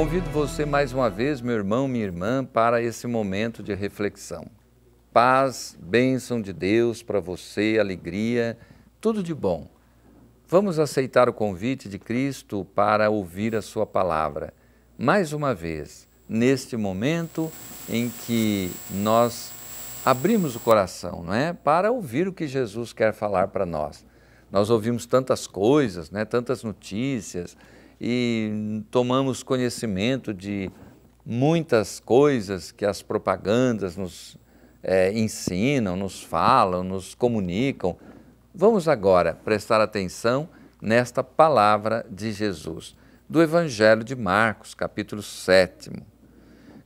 Convido você mais uma vez, meu irmão, minha irmã, para esse momento de reflexão. Paz, bênção de Deus para você, alegria, tudo de bom. Vamos aceitar o convite de Cristo para ouvir a Sua palavra. Mais uma vez, neste momento em que nós abrimos o coração, não é? Para ouvir o que Jesus quer falar para nós. Nós ouvimos tantas coisas, né? tantas notícias e tomamos conhecimento de muitas coisas que as propagandas nos é, ensinam, nos falam, nos comunicam. Vamos agora prestar atenção nesta palavra de Jesus, do Evangelho de Marcos, capítulo 7.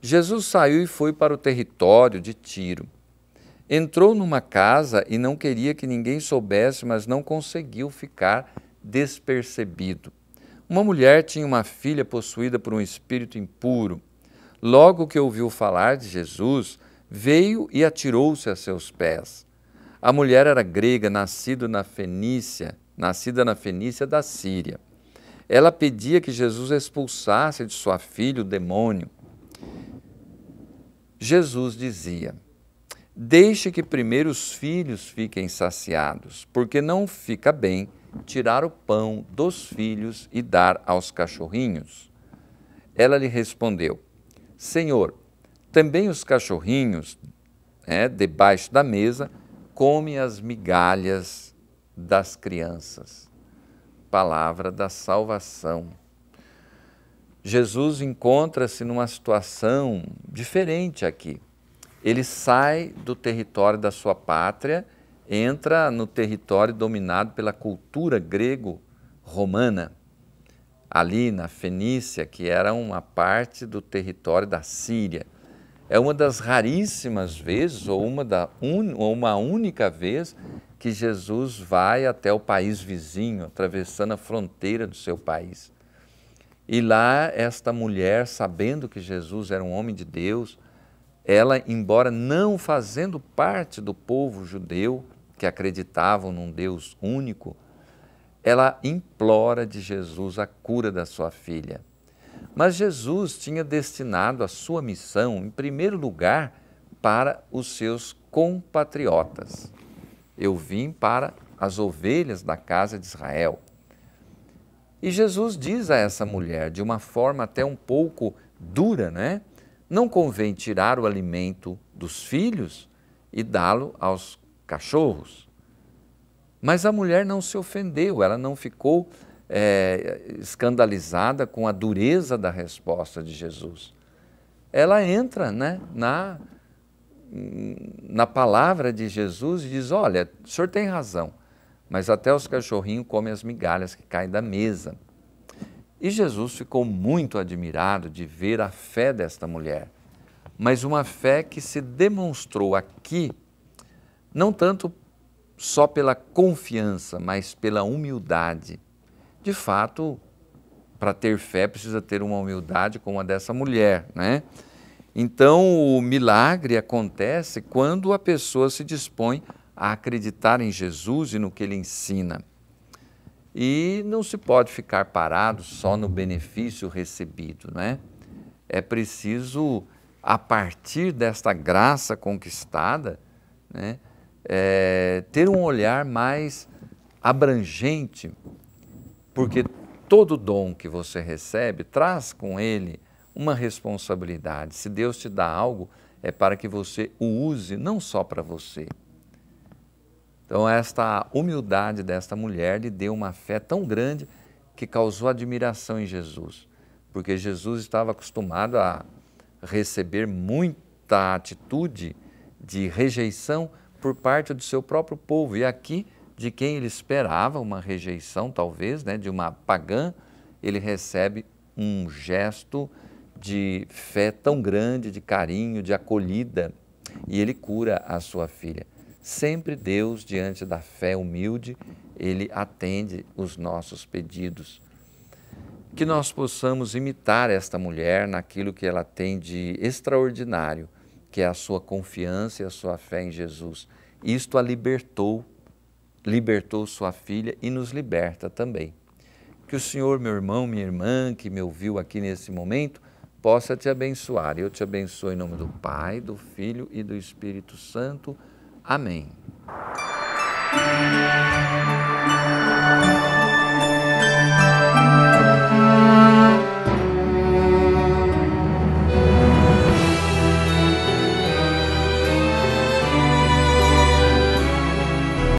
Jesus saiu e foi para o território de Tiro. Entrou numa casa e não queria que ninguém soubesse, mas não conseguiu ficar despercebido. Uma mulher tinha uma filha possuída por um espírito impuro. Logo que ouviu falar de Jesus, veio e atirou-se a seus pés. A mulher era grega, nascida na Fenícia, nascida na Fenícia da Síria. Ela pedia que Jesus expulsasse de sua filha o demônio. Jesus dizia: Deixe que primeiro os filhos fiquem saciados, porque não fica bem tirar o pão dos filhos e dar aos cachorrinhos? Ela lhe respondeu: Senhor, também os cachorrinhos, é, debaixo da mesa, comem as migalhas das crianças. Palavra da salvação. Jesus encontra-se numa situação diferente aqui. Ele sai do território da sua pátria entra no território dominado pela cultura grego-romana, ali na Fenícia, que era uma parte do território da Síria. É uma das raríssimas vezes, ou uma, da un, ou uma única vez, que Jesus vai até o país vizinho, atravessando a fronteira do seu país. E lá, esta mulher, sabendo que Jesus era um homem de Deus, ela, embora não fazendo parte do povo judeu, que acreditavam num Deus único, ela implora de Jesus a cura da sua filha. Mas Jesus tinha destinado a sua missão, em primeiro lugar, para os seus compatriotas. Eu vim para as ovelhas da casa de Israel. E Jesus diz a essa mulher, de uma forma até um pouco dura, né? Não convém tirar o alimento dos filhos e dá-lo aos cachorros. Mas a mulher não se ofendeu, ela não ficou é, escandalizada com a dureza da resposta de Jesus. Ela entra né, na, na palavra de Jesus e diz: Olha, o senhor tem razão, mas até os cachorrinhos comem as migalhas que caem da mesa. E Jesus ficou muito admirado de ver a fé desta mulher, mas uma fé que se demonstrou aqui não tanto só pela confiança, mas pela humildade. De fato, para ter fé precisa ter uma humildade como a dessa mulher, né? Então, o milagre acontece quando a pessoa se dispõe a acreditar em Jesus e no que ele ensina. E não se pode ficar parado só no benefício recebido, né? É preciso, a partir desta graça conquistada, né, é, ter um olhar mais abrangente, porque todo dom que você recebe traz com ele uma responsabilidade. Se Deus te dá algo, é para que você o use não só para você. Então, esta humildade desta mulher lhe deu uma fé tão grande que causou admiração em Jesus, porque Jesus estava acostumado a receber muita atitude de rejeição por parte do seu próprio povo. E aqui, de quem ele esperava uma rejeição, talvez, né, de uma pagã, ele recebe um gesto de fé tão grande, de carinho, de acolhida, e ele cura a sua filha. Sempre Deus, diante da fé humilde, ele atende os nossos pedidos. Que nós possamos imitar esta mulher naquilo que ela tem de extraordinário que é a sua confiança e a sua fé em Jesus. Isto a libertou, libertou sua filha e nos liberta também. Que o Senhor, meu irmão, minha irmã, que me ouviu aqui nesse momento, possa te abençoar. Eu te abençoo em nome do Pai, do Filho e do Espírito Santo. Amém.